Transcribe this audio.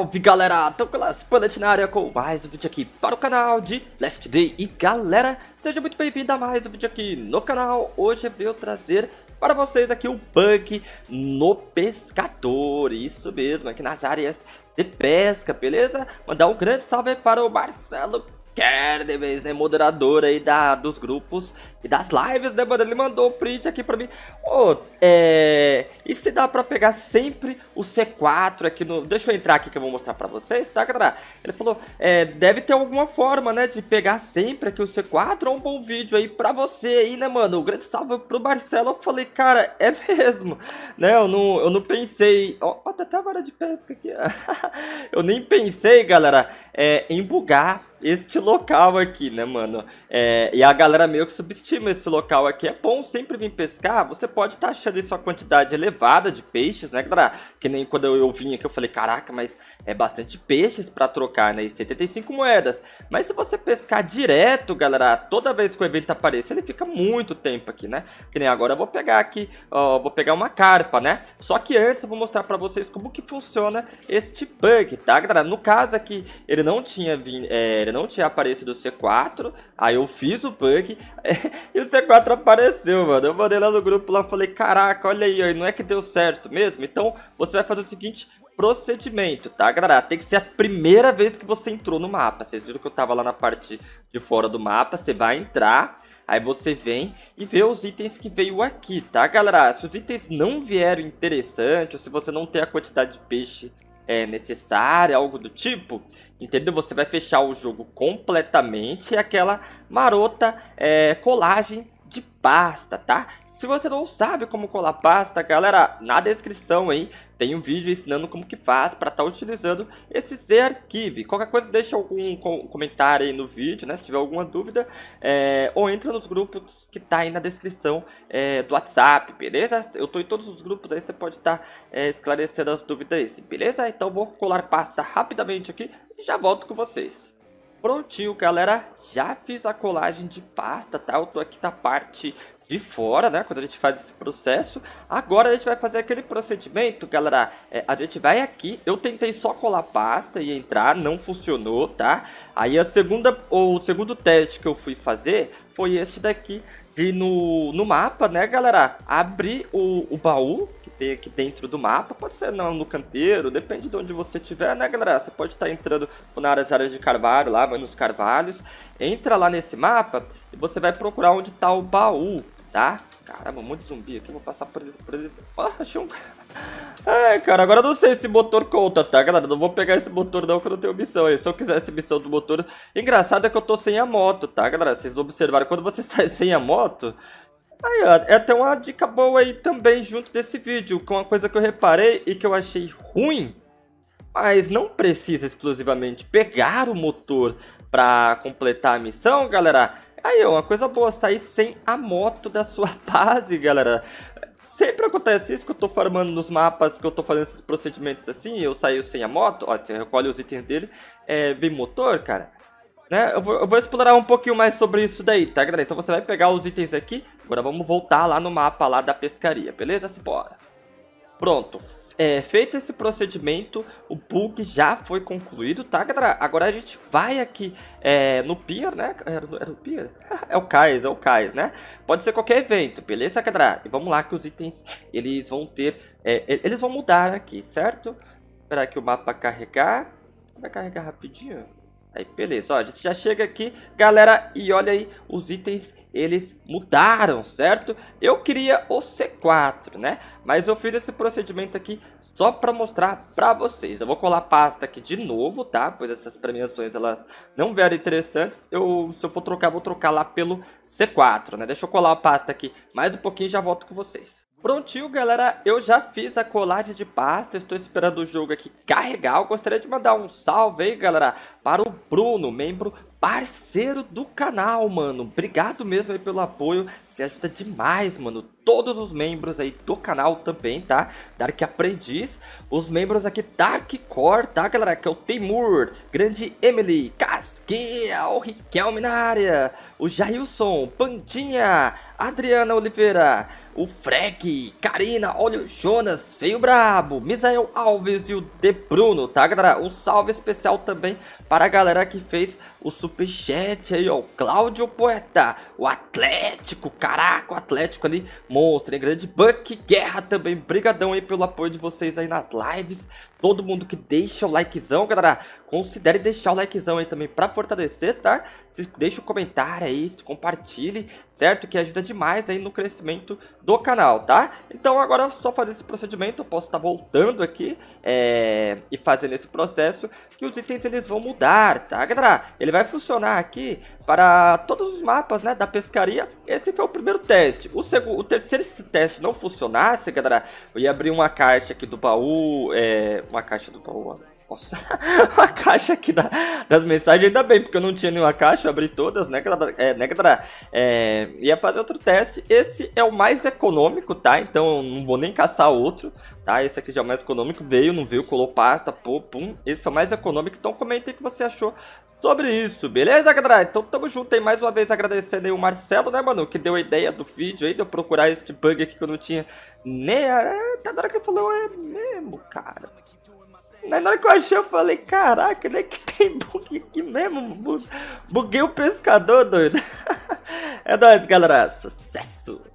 Salve galera, tô com as Planet na área com mais um vídeo aqui para o canal de Last Day E galera, seja muito bem-vindo a mais um vídeo aqui no canal Hoje eu venho trazer para vocês aqui um bug no pescador Isso mesmo, aqui nas áreas de pesca, beleza? Mandar um grande salve para o Marcelo Kerdemes, né, moderador aí da, dos grupos e das lives, né, mano? Ele mandou um print aqui pra mim. Ô, oh, é. E se dá pra pegar sempre o C4 aqui no. Deixa eu entrar aqui que eu vou mostrar pra vocês, tá, galera? Ele falou: é, deve ter alguma forma, né, de pegar sempre aqui o C4 ou é um bom vídeo aí pra você aí, né, mano? Um grande salve pro Marcelo. Eu falei, cara, é mesmo, né? Eu não, eu não pensei. Ó, oh, tá até a vara de pesca aqui. eu nem pensei, galera, é, em bugar este local aqui, né, mano? É, e a galera meio que substituiu estima esse local aqui. É bom sempre vir pescar, você pode estar tá achando isso uma quantidade elevada de peixes, né, galera? Que nem quando eu, eu vim aqui, eu falei, caraca, mas é bastante peixes para trocar, né? E 75 moedas. Mas se você pescar direto, galera, toda vez que o evento aparece ele fica muito tempo aqui, né? Que nem agora eu vou pegar aqui, ó, vou pegar uma carpa, né? Só que antes eu vou mostrar para vocês como que funciona este bug, tá, galera? No caso aqui, ele não tinha, é, ele não tinha aparecido o C4, aí eu fiz o bug, E o C4 apareceu, mano. Eu mandei lá no grupo lá, falei, caraca, olha aí, não é que deu certo mesmo? Então, você vai fazer o seguinte procedimento, tá, galera? Tem que ser a primeira vez que você entrou no mapa. Vocês viram que eu tava lá na parte de fora do mapa. Você vai entrar, aí você vem e vê os itens que veio aqui, tá, galera? Se os itens não vieram interessantes, ou se você não tem a quantidade de peixe é, necessária, algo do tipo, entendeu? Você vai fechar o jogo completamente e aquela marota é, colagem de pasta, tá? Se você não sabe como colar pasta, galera, na descrição aí tem um vídeo ensinando como que faz para estar tá utilizando esse Z-Archive. Qualquer coisa deixa algum comentário aí no vídeo, né? Se tiver alguma dúvida, é... ou entra nos grupos que tá aí na descrição é... do WhatsApp, beleza? Eu tô em todos os grupos aí, você pode estar tá, é... esclarecendo as dúvidas, beleza? Então vou colar pasta rapidamente aqui e já volto com vocês. Prontinho, galera. Já fiz a colagem de pasta, tá? Eu tô aqui na parte de fora, né? Quando a gente faz esse processo. Agora a gente vai fazer aquele procedimento, galera. É, a gente vai aqui. Eu tentei só colar pasta e entrar, não funcionou, tá? Aí a segunda, ou o segundo teste que eu fui fazer foi esse daqui de no, no mapa, né, galera? Abrir o, o baú, ter aqui dentro do mapa, pode ser não, no canteiro, depende de onde você estiver, né, galera? Você pode estar tá entrando nas áreas de carvalho, lá, nos carvalhos, entra lá nesse mapa e você vai procurar onde está o baú, tá? Caramba, um monte de zumbi aqui, vou passar por ele. Por eles. Oh, achei um. Ai, cara, agora eu não sei se motor conta, tá, galera? Não vou pegar esse motor não, que eu não tenho missão aí. Se eu quiser essa missão do motor... Engraçado é que eu tô sem a moto, tá, galera? Vocês observaram, quando você sai sem a moto, Aí, ó, é até uma dica boa aí também junto desse vídeo, que uma coisa que eu reparei e que eu achei ruim, mas não precisa exclusivamente pegar o motor para completar a missão, galera. Aí, ó, uma coisa boa, sair sem a moto da sua base, galera. Sempre acontece isso que eu tô farmando nos mapas, que eu tô fazendo esses procedimentos assim, eu saio sem a moto, ó, você recolhe os itens dele, é, vem motor, cara. Né? Eu vou, eu vou explorar um pouquinho mais sobre isso daí, tá, galera? Então você vai pegar os itens aqui, Agora vamos voltar lá no mapa lá da pescaria, beleza? Simbora. Pronto. É, feito esse procedimento, o bug já foi concluído, tá, galera? Agora a gente vai aqui é, no Pier, né? Era, era o Pier? é o Cais, é o Cais, né? Pode ser qualquer evento, beleza, galera? E vamos lá que os itens, eles vão ter... É, eles vão mudar aqui, certo? Esperar que o mapa carregar. Vai carregar rapidinho? Aí, beleza, ó, a gente já chega aqui, galera, e olha aí, os itens, eles mudaram, certo? Eu queria o C4, né? Mas eu fiz esse procedimento aqui só pra mostrar pra vocês. Eu vou colar pasta aqui de novo, tá? Pois essas premiações, elas não vieram interessantes. Eu, se eu for trocar, vou trocar lá pelo C4, né? Deixa eu colar a pasta aqui mais um pouquinho e já volto com vocês. Prontinho, galera, eu já fiz a colagem de pasta, estou esperando o jogo aqui carregar. Eu gostaria de mandar um salve aí, galera, para o Bruno, membro parceiro do canal, mano. Obrigado mesmo aí pelo apoio. Você ajuda demais, mano. Todos os membros aí do canal também, tá? Dark Aprendiz. Os membros aqui Dark Core, tá, galera? Que é o Teimur, Grande Emily, Casquinha, o Riquelme na área, o Jailson, Pandinha, Adriana Oliveira, o Freck, Karina, olha o Jonas, Feio Brabo, Misael Alves e o De Bruno, tá, galera? Um salve especial também para a galera que fez o superchat aí, ó. O Cláudio Poeta, o Atlético, cara Caraca, o Atlético ali, monstro, é grande. Buck Guerra também, brigadão aí pelo apoio de vocês aí nas lives todo mundo que deixa o likezão, galera. Considere deixar o likezão aí também pra fortalecer, tá? Se deixa o um comentário aí, se compartilhe, certo? Que ajuda demais aí no crescimento do canal, tá? Então agora é só fazer esse procedimento, eu posso estar tá voltando aqui é... e fazendo esse processo que os itens eles vão mudar, tá, galera? Ele vai funcionar aqui para todos os mapas, né, da pescaria. Esse foi o primeiro teste. O, segundo, o terceiro, se esse teste não funcionasse, galera, eu ia abrir uma caixa aqui do baú, é, uma caixa do Paulo Nossa, uma caixa aqui da, das mensagens, ainda bem, porque eu não tinha nenhuma caixa, eu abri todas, né, Gadra? É, né, Gadra? É, ia fazer outro teste, esse é o mais econômico, tá? Então não vou nem caçar outro, tá? Esse aqui já é o mais econômico, veio, não veio, colou pasta, pô, pum, esse é o mais econômico, então comenta aí o que você achou sobre isso, beleza, galera? Então tamo junto aí, mais uma vez agradecendo aí o Marcelo, né, mano, que deu a ideia do vídeo aí, de eu procurar este bug aqui que eu não tinha nem... na hora que ele falou, é mesmo, cara... Né, na hora que eu achei, eu falei, caraca, ele é que tem bug aqui mesmo. Buguei o pescador, doido. É nóis, galera. Sucesso!